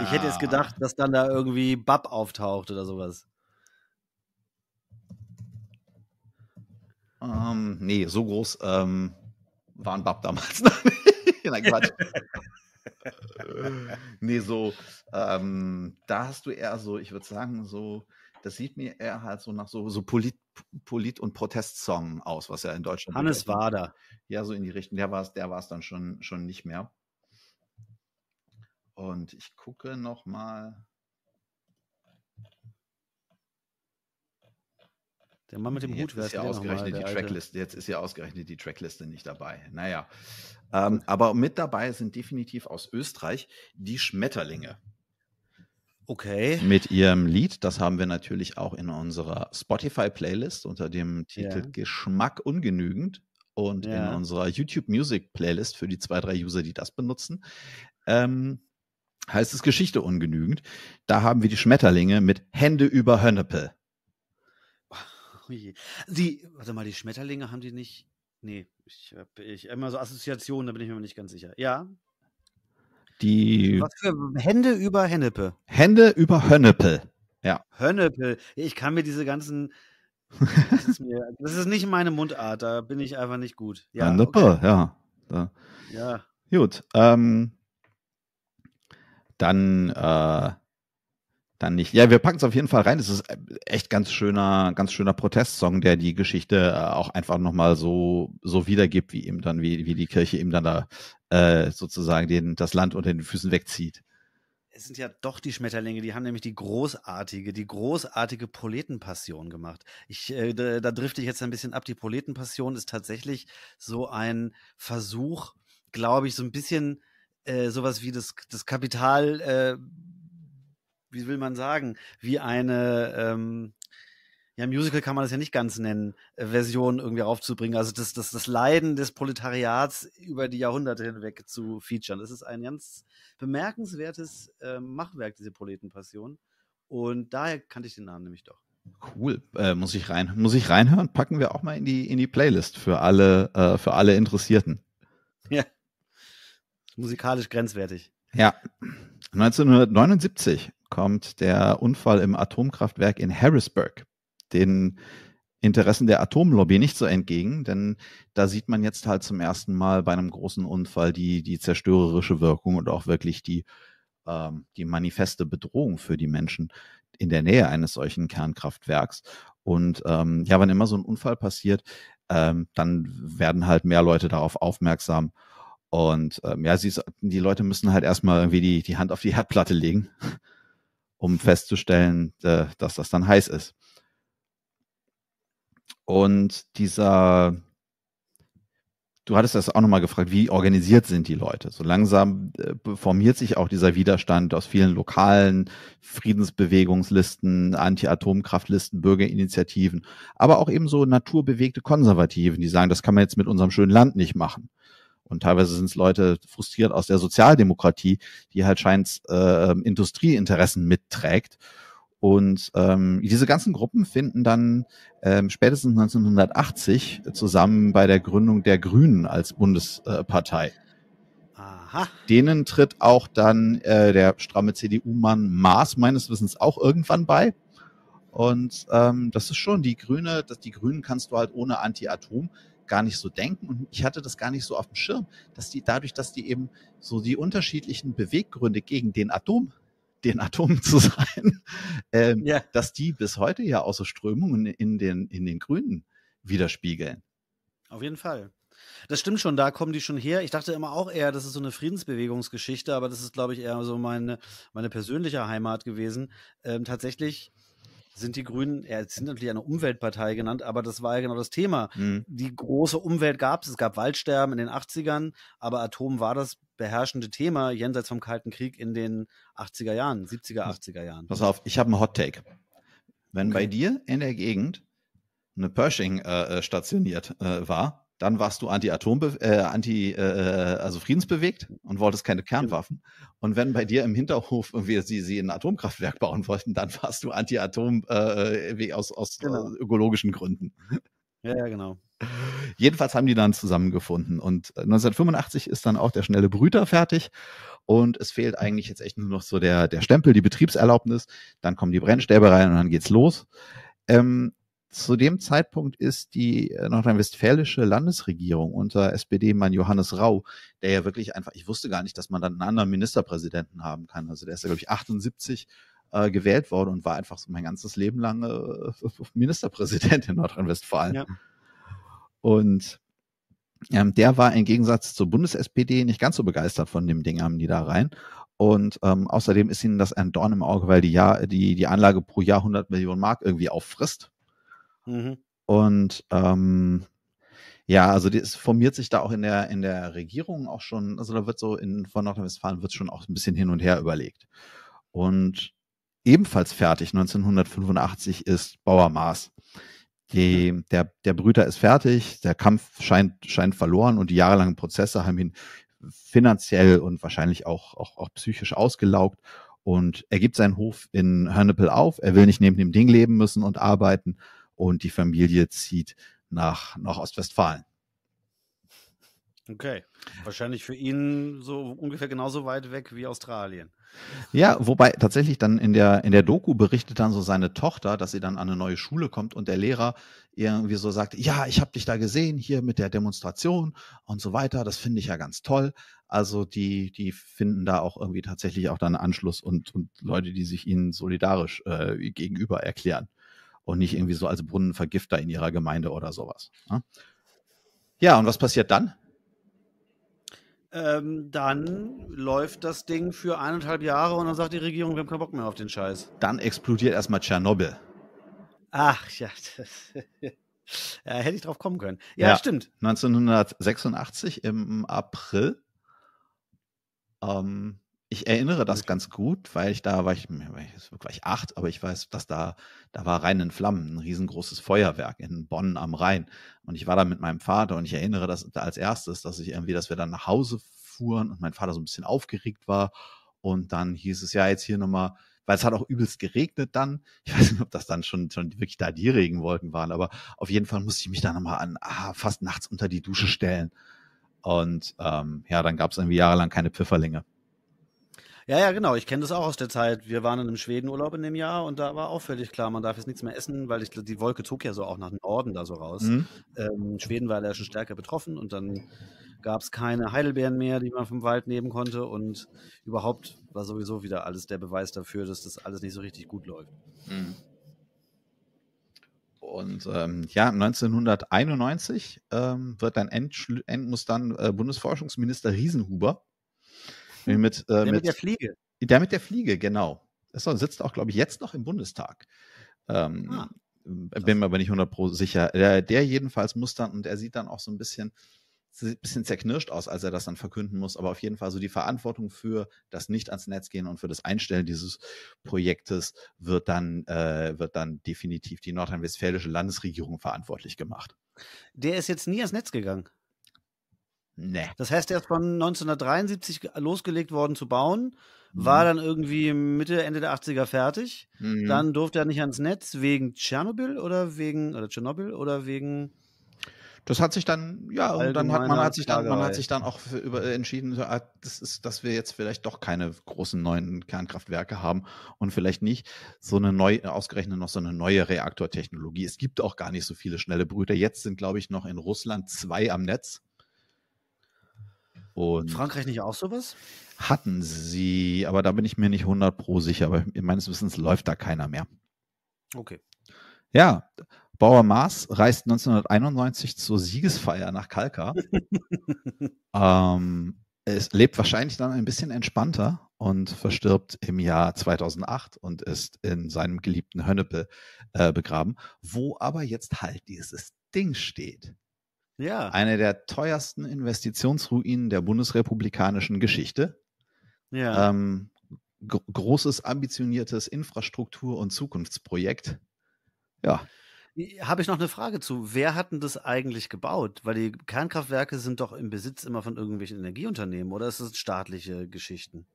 Ich hätte jetzt ah, gedacht, dass dann da irgendwie Bab auftaucht oder sowas. Ähm, nee, so groß ähm, ein Bab damals noch nicht. Nein, Quatsch. nee, so, ähm, da hast du eher so, ich würde sagen, so, das sieht mir eher halt so nach so, so Polit, Polit- und Protestsong aus, was ja in Deutschland. Hannes Wader. Ja, so in die Richtung. Der war es der dann schon, schon nicht mehr. Und ich gucke nochmal. Der Mann mit dem Hut wäre ja ausgerechnet die Trackliste. Jetzt ist ja ausgerechnet die Trackliste nicht dabei. Naja. Ähm, aber mit dabei sind definitiv aus Österreich die Schmetterlinge. Okay. Mit ihrem Lied. Das haben wir natürlich auch in unserer Spotify-Playlist unter dem Titel ja. Geschmack ungenügend und ja. in unserer YouTube Music Playlist für die zwei, drei User, die das benutzen. Ähm, heißt es Geschichte ungenügend. Da haben wir die Schmetterlinge mit Hände über Hönnepel. Die, oh warte mal, die Schmetterlinge haben die nicht. Nee, ich habe ich, immer so Assoziationen, da bin ich mir nicht ganz sicher. Ja. Die. Was für Hände über Hennepe. Hände über Hönnepel. Ja. Hönnepel. Ich kann mir diese ganzen. Das ist, mir, das ist nicht meine Mundart, da bin ich einfach nicht gut. Ja, Hönnepel, okay. ja. Da. Ja. Gut. Ähm, dann, äh, dann nicht. Ja, wir packen es auf jeden Fall rein. Es ist echt ganz schöner, ganz schöner Protestsong, der die Geschichte äh, auch einfach nochmal so, so wiedergibt, wie ihm dann, wie, wie die Kirche ihm dann da äh, sozusagen den, das Land unter den Füßen wegzieht. Es sind ja doch die Schmetterlinge, die haben nämlich die großartige, die großartige Poletenpassion gemacht. Ich, äh, da, da drifte ich jetzt ein bisschen ab. Die Poletenpassion ist tatsächlich so ein Versuch, glaube ich, so ein bisschen äh, sowas wie das, das Kapital, äh, wie will man sagen, wie eine, ähm, ja, Musical kann man das ja nicht ganz nennen, äh, Version irgendwie aufzubringen. Also das, das, das Leiden des Proletariats über die Jahrhunderte hinweg zu featuren. Das ist ein ganz bemerkenswertes äh, Machwerk, diese Proletenpassion. Und daher kannte ich den Namen nämlich doch. Cool, äh, muss ich rein, muss ich reinhören. Packen wir auch mal in die in die Playlist für alle äh, für alle Interessierten. Musikalisch grenzwertig. Ja. 1979 kommt der Unfall im Atomkraftwerk in Harrisburg, den Interessen der Atomlobby nicht so entgegen, denn da sieht man jetzt halt zum ersten Mal bei einem großen Unfall die, die zerstörerische Wirkung und auch wirklich die, ähm, die manifeste Bedrohung für die Menschen in der Nähe eines solchen Kernkraftwerks. Und ähm, ja, wenn immer so ein Unfall passiert, ähm, dann werden halt mehr Leute darauf aufmerksam und ähm, ja, sie ist, die Leute müssen halt erstmal irgendwie die, die Hand auf die Herdplatte legen, um mhm. festzustellen, äh, dass das dann heiß ist. Und dieser, du hattest das auch nochmal gefragt, wie organisiert sind die Leute? So langsam äh, formiert sich auch dieser Widerstand aus vielen lokalen Friedensbewegungslisten, Anti-Atomkraftlisten, Bürgerinitiativen, aber auch eben so naturbewegte Konservativen, die sagen, das kann man jetzt mit unserem schönen Land nicht machen. Und teilweise sind es Leute frustriert aus der Sozialdemokratie, die halt scheint äh, Industrieinteressen mitträgt. Und ähm, diese ganzen Gruppen finden dann ähm, spätestens 1980 zusammen bei der Gründung der Grünen als Bundespartei. Aha. Denen tritt auch dann äh, der stramme CDU-Mann Maas meines Wissens auch irgendwann bei. Und ähm, das ist schon die Grüne, das, die Grünen kannst du halt ohne Anti-Atom gar nicht so denken. Und ich hatte das gar nicht so auf dem Schirm, dass die dadurch, dass die eben so die unterschiedlichen Beweggründe gegen den Atom den Atom zu sein, ähm, ja. dass die bis heute ja außer Strömungen in den, in den Grünen widerspiegeln. Auf jeden Fall. Das stimmt schon, da kommen die schon her. Ich dachte immer auch eher, das ist so eine Friedensbewegungsgeschichte, aber das ist, glaube ich, eher so meine, meine persönliche Heimat gewesen. Ähm, tatsächlich sind die Grünen, ja, jetzt sind natürlich eine Umweltpartei genannt, aber das war ja genau das Thema. Mhm. Die große Umwelt gab es, es gab Waldsterben in den 80ern, aber Atom war das beherrschende Thema jenseits vom Kalten Krieg in den 80er Jahren, 70er, 80er hm. Jahren. Pass auf, ich habe einen Hot Take. Wenn okay. bei dir in der Gegend eine Pershing äh, äh stationiert äh, war, dann warst du anti atombe äh, anti, äh, äh, also friedensbewegt und wolltest keine Kernwaffen. Und wenn bei dir im Hinterhof wir sie, sie ein Atomkraftwerk bauen wollten, dann warst du anti-Atom äh, wie äh, aus, aus genau. Äh, ökologischen Gründen. Ja, ja, genau. Jedenfalls haben die dann zusammengefunden und 1985 ist dann auch der schnelle Brüter fertig und es fehlt eigentlich jetzt echt nur noch so der, der Stempel, die Betriebserlaubnis, dann kommen die Brennstäbe rein und dann geht's los. Ähm, zu dem Zeitpunkt ist die äh, nordrhein-westfälische Landesregierung unter SPD-Mann Johannes Rau, der ja wirklich einfach, ich wusste gar nicht, dass man dann einen anderen Ministerpräsidenten haben kann. Also der ist ja, glaube ich, 78 äh, gewählt worden und war einfach so mein ganzes Leben lang äh, Ministerpräsident in Nordrhein-Westfalen. Ja. Und ähm, der war im Gegensatz zur Bundes-SPD nicht ganz so begeistert von dem Ding am Niederrhein. Und ähm, außerdem ist ihnen das ein Dorn im Auge, weil die, Jahr, die, die Anlage pro Jahr 100 Millionen Mark irgendwie auffrisst. Mhm. Und ähm, ja, also es formiert sich da auch in der, in der Regierung auch schon, also da wird so in von Nordrhein-Westfalen wird schon auch ein bisschen hin und her überlegt. Und ebenfalls fertig, 1985, ist Bauer Maas. Die, der, der Brüter ist fertig, der Kampf scheint, scheint verloren und die jahrelangen Prozesse haben ihn finanziell und wahrscheinlich auch, auch, auch psychisch ausgelaugt. Und er gibt seinen Hof in Hörnepel auf. Er will nicht neben dem Ding leben müssen und arbeiten und die Familie zieht nach, Nordostwestfalen. Okay. Wahrscheinlich für ihn so ungefähr genauso weit weg wie Australien. Ja, wobei tatsächlich dann in der, in der Doku berichtet dann so seine Tochter, dass sie dann an eine neue Schule kommt und der Lehrer irgendwie so sagt, ja, ich habe dich da gesehen hier mit der Demonstration und so weiter, das finde ich ja ganz toll. Also die, die finden da auch irgendwie tatsächlich auch dann Anschluss und, und Leute, die sich ihnen solidarisch äh, gegenüber erklären und nicht irgendwie so als Brunnenvergifter in ihrer Gemeinde oder sowas. Ne? Ja, und was passiert dann? Ähm, dann läuft das Ding für eineinhalb Jahre und dann sagt die Regierung, wir haben keinen Bock mehr auf den Scheiß. Dann explodiert erstmal Tschernobyl. Ach ja, das, ja, hätte ich drauf kommen können. Ja, ja stimmt. 1986 im April. Ähm, ich erinnere das ganz gut, weil ich da war, ich, ich war gleich acht, aber ich weiß, dass da, da war Rhein in Flammen, ein riesengroßes Feuerwerk in Bonn am Rhein. Und ich war da mit meinem Vater und ich erinnere das als erstes, dass ich irgendwie, dass wir dann nach Hause fuhren und mein Vater so ein bisschen aufgeregt war. Und dann hieß es ja jetzt hier nochmal, weil es hat auch übelst geregnet dann. Ich weiß nicht, ob das dann schon, schon wirklich da die Regenwolken waren, aber auf jeden Fall musste ich mich da nochmal an, ah, fast nachts unter die Dusche stellen. Und ähm, ja, dann gab es irgendwie jahrelang keine Pfifferlinge. Ja, ja, genau. Ich kenne das auch aus der Zeit. Wir waren in einem Schwedenurlaub in dem Jahr und da war auch völlig klar, man darf jetzt nichts mehr essen, weil ich, die Wolke zog ja so auch nach Norden da so raus. Mhm. Ähm, Schweden war ja schon stärker betroffen und dann gab es keine Heidelbeeren mehr, die man vom Wald nehmen konnte und überhaupt war sowieso wieder alles der Beweis dafür, dass das alles nicht so richtig gut läuft. Mhm. Und ähm, ja, 1991 ähm, wird dann End, muss dann äh, Bundesforschungsminister Riesenhuber mit. Äh, der mit, mit, der Fliege. Der mit der Fliege, genau. Das sitzt auch, glaube ich, jetzt noch im Bundestag. Ähm, ah, bin mir aber nicht 100% sicher. Der, der jedenfalls muss dann, und er sieht dann auch so ein bisschen, ein bisschen zerknirscht aus, als er das dann verkünden muss, aber auf jeden Fall so die Verantwortung für das nicht ans Netz gehen und für das Einstellen dieses Projektes wird dann, äh, wird dann definitiv die nordrhein-westfälische Landesregierung verantwortlich gemacht. Der ist jetzt nie ans Netz gegangen. Nee. Das heißt, er ist von 1973 losgelegt worden zu bauen, mhm. war dann irgendwie Mitte, Ende der 80er fertig. Mhm. Dann durfte er nicht ans Netz wegen Tschernobyl oder wegen, oder Tschernobyl oder wegen. Das hat sich dann, ja, und dann hat man hat sich dann, man hat sich dann auch über, entschieden, ah, das ist, dass wir jetzt vielleicht doch keine großen neuen Kernkraftwerke haben und vielleicht nicht so eine neue, ausgerechnet noch so eine neue Reaktortechnologie. Es gibt auch gar nicht so viele schnelle Brüder. Jetzt sind, glaube ich, noch in Russland zwei am Netz. Und Frankreich nicht auch sowas? Hatten sie, aber da bin ich mir nicht 100 pro sicher, aber meines Wissens läuft da keiner mehr. Okay. Ja, Bauer Maas reist 1991 zur Siegesfeier nach Kalkar. ähm, es lebt wahrscheinlich dann ein bisschen entspannter und verstirbt im Jahr 2008 und ist in seinem geliebten Hönnepe äh, begraben, wo aber jetzt halt dieses Ding steht. Ja. Eine der teuersten Investitionsruinen der bundesrepublikanischen Geschichte. Ja. Ähm, großes, ambitioniertes Infrastruktur- und Zukunftsprojekt. Ja. Habe ich noch eine Frage zu. Wer hat denn das eigentlich gebaut? Weil die Kernkraftwerke sind doch im Besitz immer von irgendwelchen Energieunternehmen oder ist das staatliche Geschichten?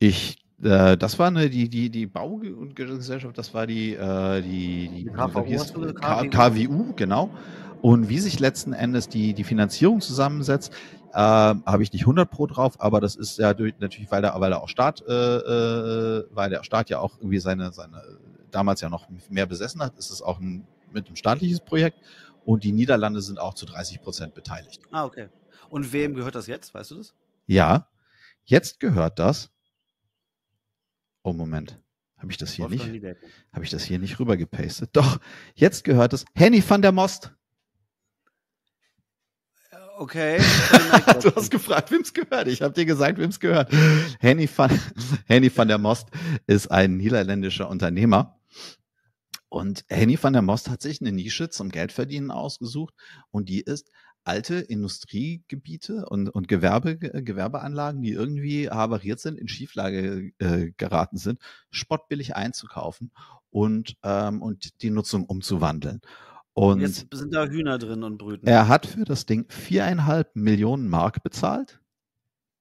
Ich, äh, das war eine, die, die, die Baugesellschaft, das war die, äh, die, die, die KVU, KWU, genau. Und wie sich letzten Endes die, die Finanzierung zusammensetzt, äh, habe ich nicht 100 pro drauf, aber das ist ja durch, natürlich, weil der, weil der auch Staat, äh, äh, weil der Staat ja auch irgendwie seine, seine damals ja noch mehr besessen hat, ist es auch ein, mit einem staatliches Projekt und die Niederlande sind auch zu 30 Prozent beteiligt. Ah, okay. Und wem gehört das jetzt? Weißt du das? Ja, jetzt gehört das. Oh, Moment. Habe ich das hier Wolfgang nicht? Habe ich das hier nicht rübergepastet? Doch, jetzt gehört es Henny van der Most. Okay. du hast gefragt, wem's gehört. Ich habe dir gesagt, wem's gehört. Henny van, Henny van der Most ist ein niederländischer Unternehmer. Und Henny van der Most hat sich eine Nische zum Geldverdienen ausgesucht und die ist alte Industriegebiete und, und Gewerbe, Gewerbeanlagen, die irgendwie havariert sind, in Schieflage äh, geraten sind, spottbillig einzukaufen und, ähm, und die Nutzung umzuwandeln. Und jetzt sind da Hühner drin und brüten. Er hat für das Ding viereinhalb Millionen Mark bezahlt.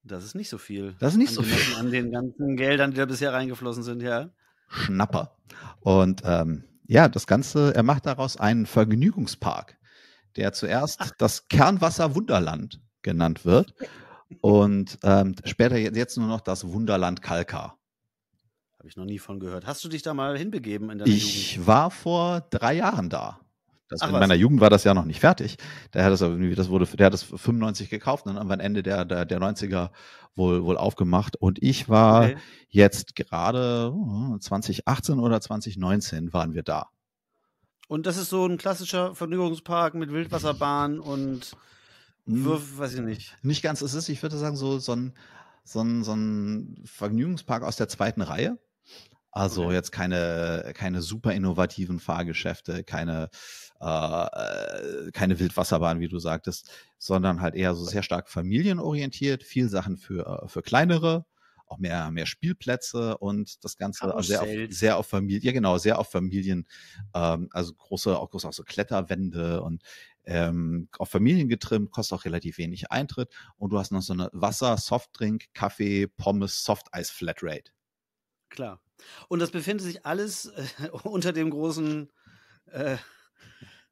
Das ist nicht so viel. Das ist nicht so viel. An den ganzen Geldern, die da bisher reingeflossen sind, ja. Schnapper. Und ähm, ja, das Ganze, er macht daraus einen Vergnügungspark, der zuerst Ach. das Kernwasser Wunderland genannt wird und ähm, später jetzt nur noch das Wunderland Kalkar. Habe ich noch nie von gehört. Hast du dich da mal hinbegeben in deiner Ich Jugend? war vor drei Jahren da. Das, in was? meiner Jugend war das ja noch nicht fertig. Der hat das, das wurde, der hat das 95 gekauft und dann am Ende der, der, der 90er wohl, wohl aufgemacht. Und ich war okay. jetzt gerade 2018 oder 2019 waren wir da. Und das ist so ein klassischer Vergnügungspark mit Wildwasserbahn und hm. Würf, weiß ich nicht. Nicht ganz, es ist, ich würde sagen, so, so, ein, so, ein, so ein Vergnügungspark aus der zweiten Reihe. Also okay. jetzt keine, keine super innovativen Fahrgeschäfte, keine äh, keine Wildwasserbahn, wie du sagtest, sondern halt eher so sehr stark familienorientiert, viel Sachen für, äh, für kleinere, auch mehr, mehr Spielplätze und das Ganze sehr auf, sehr auf Familie, ja genau, sehr auf Familien, ähm, also große, auch große auch so Kletterwände und ähm, auf Familien getrimmt, kostet auch relativ wenig Eintritt und du hast noch so eine Wasser, Softdrink, Kaffee, Pommes, Softeis Flatrate. Klar. Und das befindet sich alles äh, unter dem großen äh,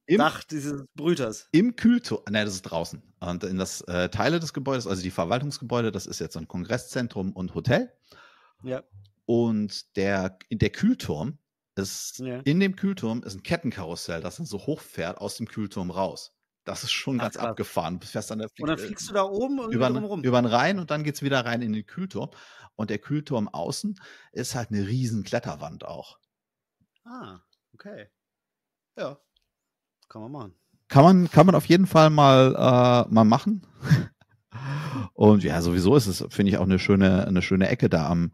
im Dach dieses Brüters. Im Kühlturm. Nein, das ist draußen. Und in das äh, Teile des Gebäudes, also die Verwaltungsgebäude, das ist jetzt ein Kongresszentrum und Hotel. Ja. Und der, der Kühlturm ist, ja. in dem Kühlturm ist ein Kettenkarussell, das dann so hochfährt aus dem Kühlturm raus. Das ist schon Ach, ganz klar. abgefahren. Du fährst dann der und dann fliegst du da oben und über, rum. über den Rhein und dann geht es wieder rein in den Kühlturm. Und der Kühlturm außen ist halt eine riesen Kletterwand auch. Ah, okay. Ja, kann man machen. Kann man, kann man auf jeden Fall mal, äh, mal machen. Und ja, sowieso ist es, finde ich, auch eine schöne, eine schöne Ecke da am,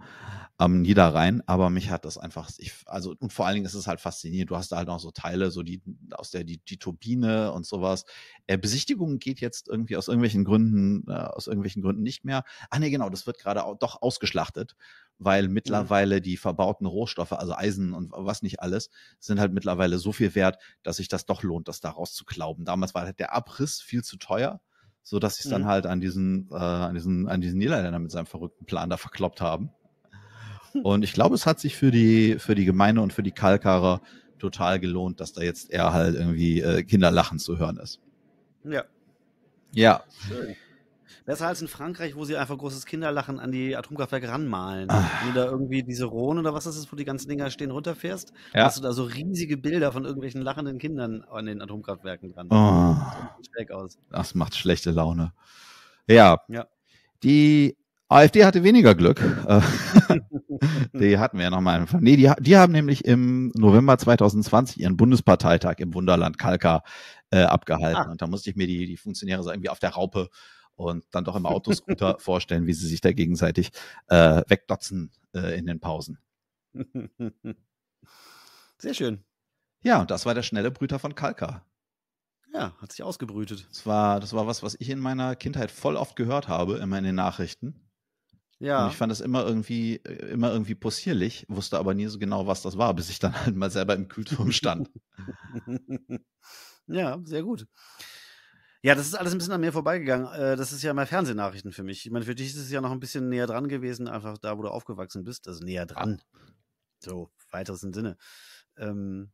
am Niederrhein. Aber mich hat das einfach, ich, also, und vor allen Dingen ist es halt faszinierend. Du hast da halt noch so Teile, so die, aus der, die, die Turbine und sowas. Äh, Besichtigung geht jetzt irgendwie aus irgendwelchen Gründen, äh, aus irgendwelchen Gründen nicht mehr. Ah, nee, genau, das wird gerade doch ausgeschlachtet weil mhm. mittlerweile mhm. die verbauten Rohstoffe, also Eisen und was nicht alles, sind halt mittlerweile so viel wert, dass sich das doch lohnt, das daraus zu glauben. Damals war halt der Abriss viel zu teuer, so dass sie es mhm. dann halt an diesen, äh, an diesen, an diesen Niederländer mit seinem verrückten Plan da verkloppt haben. Hm. Und ich glaube, es hat sich für die, für die Gemeinde und für die Kalkarer total gelohnt, dass da jetzt eher halt irgendwie äh, Kinder zu hören ist. Ja. Ja. Schön. Besser als in Frankreich, wo sie einfach großes Kinderlachen an die Atomkraftwerke ranmalen. Ah. Wenn du da irgendwie diese Rhone oder was das ist, wo die ganzen Dinger stehen, runterfährst, ja. hast du da so riesige Bilder von irgendwelchen lachenden Kindern an den Atomkraftwerken dran. Oh. Das, aus. das macht schlechte Laune. Ja. ja. Die AfD hatte weniger Glück. die hatten wir ja nochmal Nee, die, die, haben nämlich im November 2020 ihren Bundesparteitag im Wunderland Kalka äh, abgehalten. Ah. Und da musste ich mir die, die Funktionäre so irgendwie auf der Raupe und dann doch im Autoscooter vorstellen, wie sie sich da gegenseitig äh, wegdotzen äh, in den Pausen. Sehr schön. Ja, und das war der schnelle Brüter von Kalka. Ja, hat sich ausgebrütet. Das war, das war was, was ich in meiner Kindheit voll oft gehört habe, immer in den Nachrichten. Ja. Und ich fand das immer irgendwie, äh, immer irgendwie possierlich, wusste aber nie so genau, was das war, bis ich dann halt mal selber im Kühlturm stand. ja, sehr gut. Ja, das ist alles ein bisschen an mir vorbeigegangen. Äh, das ist ja immer Fernsehnachrichten für mich. Ich meine, für dich ist es ja noch ein bisschen näher dran gewesen, einfach da, wo du aufgewachsen bist, also näher dran. So, weiteres im Sinne. Ähm,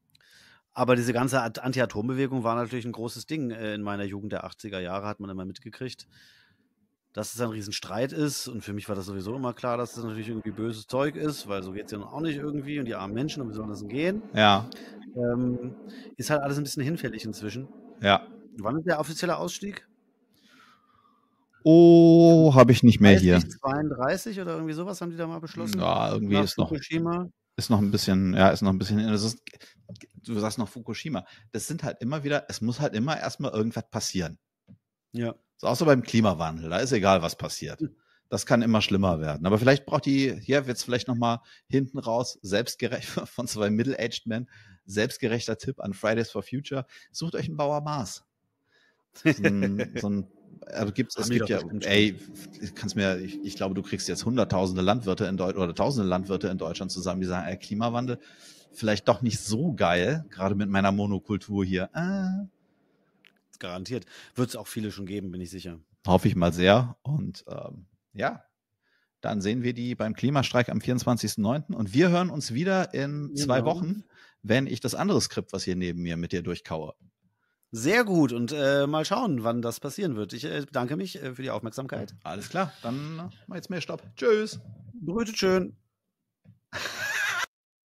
aber diese ganze Anti-Atom-Bewegung war natürlich ein großes Ding äh, in meiner Jugend der 80er Jahre, hat man immer mitgekriegt, dass es ein Riesenstreit ist. Und für mich war das sowieso immer klar, dass es das natürlich irgendwie böses Zeug ist, weil so geht es ja auch nicht irgendwie und die armen Menschen, und wie soll das denn gehen? Ja. Ähm, ist halt alles ein bisschen hinfällig inzwischen. Ja. Wann ist der offizielle Ausstieg? Oh, habe ich nicht mehr hier. 32 oder irgendwie sowas haben die da mal beschlossen? Ja, irgendwie ist noch ist noch ein bisschen, ja, ist noch ein bisschen, ist, du sagst noch Fukushima. Das sind halt immer wieder, es muss halt immer erstmal irgendwas passieren. Ja. So, außer beim Klimawandel, da ist egal, was passiert. Hm. Das kann immer schlimmer werden. Aber vielleicht braucht die, hier wird es vielleicht nochmal hinten raus, selbstgerecht von zwei Middle-Aged Men, selbstgerechter Tipp an Fridays for Future. Sucht euch einen Bauer Mars. So ein, aber also gibt's, es gibt ja, ey, kannst mir, ich, ich, glaube, du kriegst jetzt hunderttausende Landwirte in Deutschland oder tausende Landwirte in Deutschland zusammen, die sagen, ey, Klimawandel vielleicht doch nicht so geil, gerade mit meiner Monokultur hier. Ah. Garantiert. Wird es auch viele schon geben, bin ich sicher. Hoffe ich mal sehr. Und ähm, ja, dann sehen wir die beim Klimastreik am 24.09. Und wir hören uns wieder in genau. zwei Wochen, wenn ich das andere Skript, was hier neben mir mit dir durchkaue. Sehr gut und äh, mal schauen, wann das passieren wird. Ich äh, bedanke mich äh, für die Aufmerksamkeit. Alles klar, dann äh, mach jetzt mehr Stopp. Tschüss. Brütet schön.